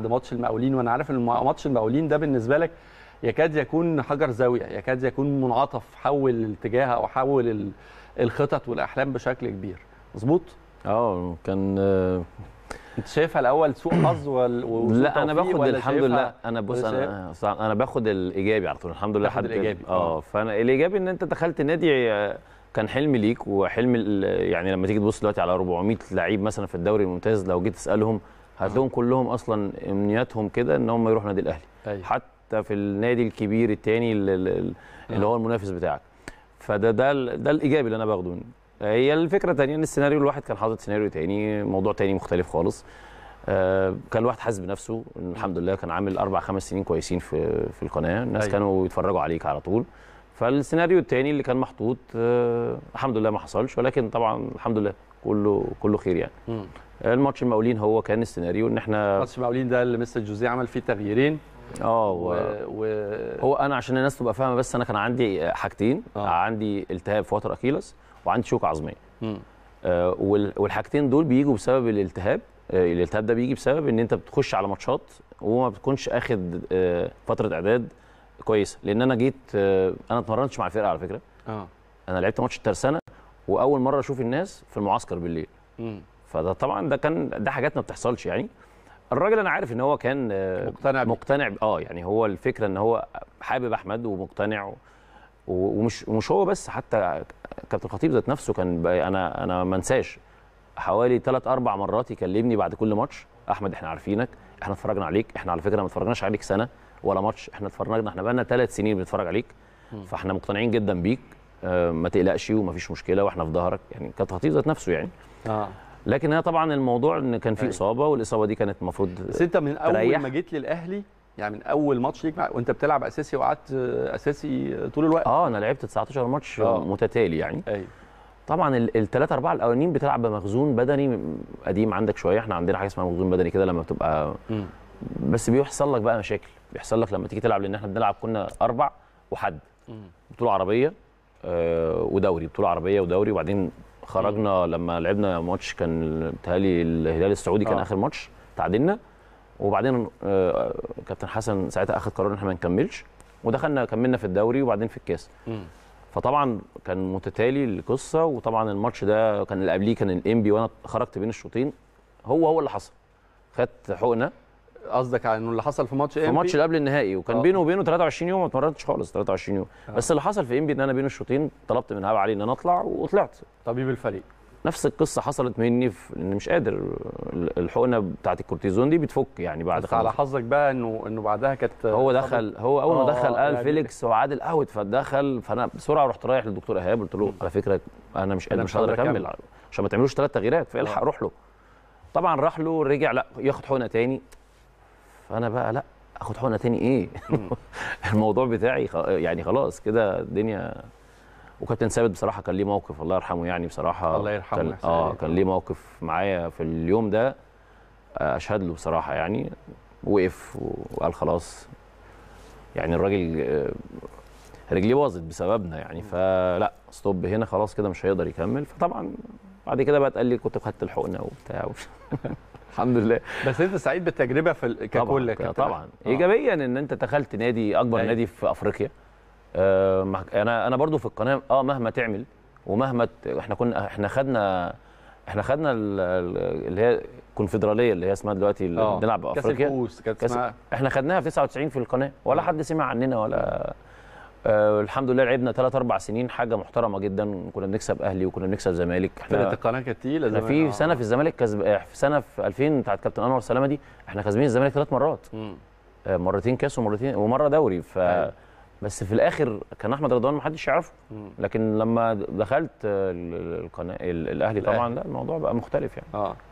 عند ماتش المقاولين وانا عارف ان ماتش المقاولين ده بالنسبه لك يكاد يكون حجر زاويه يكاد يكون منعطف حول الاتجاه او حول الخطط والاحلام بشكل كبير مظبوط اه كان انت شايفها الاول سوء حظ ولا لا انا باخد الحمد لله انا بص انا انا باخد الايجابي على طول الحمد لله باخد الايجابي آه،, اه فانا الايجابي ان انت دخلت نادي آه، كان حلم ليك وحلم يعني لما تيجي تبص دلوقتي على 400 لعيب مثلا في الدوري الممتاز لو جيت تسالهم هتلاقيهم كلهم اصلا امنياتهم كده ان هم يروحوا نادي الاهلي أيوة. حتى في النادي الكبير الثاني اللي, آه. اللي هو المنافس بتاعك فده ده ده الايجابي اللي انا باخده منه هي الفكره ثانيه ان السيناريو الواحد كان حاطط سيناريو ثاني موضوع ثاني مختلف خالص آه كان الواحد حاسس بنفسه الحمد لله كان عامل اربع خمس سنين كويسين في في القناه الناس أيوة. كانوا يتفرجوا عليك على طول فالسيناريو الثاني اللي كان محطوط آه الحمد لله ما حصلش ولكن طبعا الحمد لله كله كله خير يعني م. الماتش المقاولين هو كان السيناريو ان احنا ماتش المقاولين ده اللي مستر جوزيه عمل فيه تغييرين اه و... و... هو انا عشان الناس تبقى فاهمه بس انا كان عندي حاجتين أوه. عندي التهاب في وتر اكيلس وعندي شوكه عظميه آه والحاجتين دول بيجوا بسبب الالتهاب آه الالتهاب ده بيجي بسبب ان انت بتخش على ماتشات وما بتكونش اخد آه فتره اعداد كويسه لان انا جيت آه انا اتمرنتش مع الفرقه على فكره اه انا لعبت ماتش الترسانه واول مره اشوف الناس في المعسكر بالليل مم. فده طبعا ده كان ده حاجات ما بتحصلش يعني الراجل انا عارف ان هو كان آه، مقتنع مقتنع اه يعني هو الفكره ان هو حابب احمد ومقتنع ومش ومش هو بس حتى كابتن خطيب ذات نفسه كان انا انا ما انساش حوالي ثلاث اربع مرات يكلمني بعد كل ماتش احمد احنا عارفينك احنا اتفرجنا عليك احنا على فكره ما اتفرجناش عليك سنه ولا ماتش احنا اتفرجنا احنا بقالنا ثلاث سنين بنتفرج عليك فاحنا مقتنعين جدا بيك آه، ما تقلقش ومفيش مشكله واحنا في ظهرك يعني كابتن خطيب ذات نفسه يعني اه لكن هي طبعا الموضوع ان كان في أيوة. اصابه والاصابه دي كانت المفروض بس انت من اول تريح. ما جيت للاهلي يعني من اول ماتش ليك وانت بتلعب اساسي وقعدت اساسي طول الوقت اه انا لعبت 19 ماتش آه. متتالي يعني ايوه طبعا الثلاثه اربعه الاولانيين بتلعب بمخزون بدني قديم عندك شويه احنا عندنا حاجه اسمها مخزون بدني كده لما بتبقى م. بس بيحصل لك بقى مشاكل بيحصل لك لما تيجي تلعب لان احنا بنلعب كنا اربع وحد بطوله عربيه آه، ودوري بطوله عربيه ودوري وبعدين خرجنا لما لعبنا ماتش كان بتهيألي الهلال السعودي كان آه. اخر ماتش تعادلنا وبعدين آه، كابتن حسن ساعتها اخذ قرار ان احنا ما نكملش ودخلنا كملنا في الدوري وبعدين في الكاس فطبعا كان متتالي القصه وطبعا الماتش ده كان اللي قبليه كان الانبي وانا خرجت بين الشوطين هو هو اللي حصل خدت حقنه قصدك على انه اللي حصل في ماتش في ماتش اللي قبل النهائي وكان أوه. بينه وبينه 23 يوم ما اتمرنتش خالص 23 يوم أوه. بس اللي حصل في انبي ان انا بين الشوطين طلبت من هاب علي ان انا اطلع وطلعت طبيب الفريق نفس القصه حصلت مني في ان مش قادر الحقنه بتاعه الكورتيزون دي بتفك يعني بعد بس على حظك بقى انه انه بعدها كانت هو دخل هو اول ما آه، دخل قال يعني فيليكس وعادل اوت فدخل فانا بسرعه رحت رايح للدكتور ايهاب قلت له على فكره انا مش قادر مش هقدر اكمل عشان ما تعملوش ثلاث تغييرات فالحق آه. روح له طبعا راح له رجع لا ياخد حقنه تاني فانا بقى لا اخد حقنه تاني ايه الموضوع بتاعي يعني خلاص كده الدنيا وكابتن ثابت بصراحه كان ليه موقف الله يرحمه يعني بصراحه الله يرحمه كان اه كان ليه موقف معايا في اليوم ده آه، اشهد له بصراحه يعني وقف وقال خلاص يعني الراجل آه، رجليه باظت بسببنا يعني فلا ستوب هنا خلاص كده مش هيقدر يكمل فطبعا بعد كده بقى اتقال لي كنت خدت الحقنه وبتاع الحمد لله بس انت سعيد بالتجربه في ككل طبعا, طبعا. ايجابيا ان انت دخلت نادي اكبر أي. أيوة. نادي في افريقيا آه انا انا برضو في القناه اه مهما تعمل ومهما ت... احنا كنا احنا خدنا احنا خدنا اللي هي الكونفدراليه اللي هي اسمها دلوقتي اللي آه. بنلعب افريقيا كاس الكؤوس كانت اسمها احنا خدناها في 99 في القناه ولا آه. حد سمع عننا ولا آه الحمد لله لعبنا ثلاث اربع سنين حاجه محترمه جدا كنا بنكسب اهلي وكنا بنكسب زمالك احنا فرقه القناه كانت تقيله زمان في سنه في الزمالك كسب آه، في سنه في 2000 بتاعت كابتن انور سلامه دي احنا كاسبين الزمالك ثلاث مرات آه مرتين كاس ومرتين ومره دوري ف بس في الاخر كان احمد رضوان ما حدش يعرفه لكن لما دخلت آه، القناه الاهلي طبعا لا الموضوع بقى مختلف يعني اه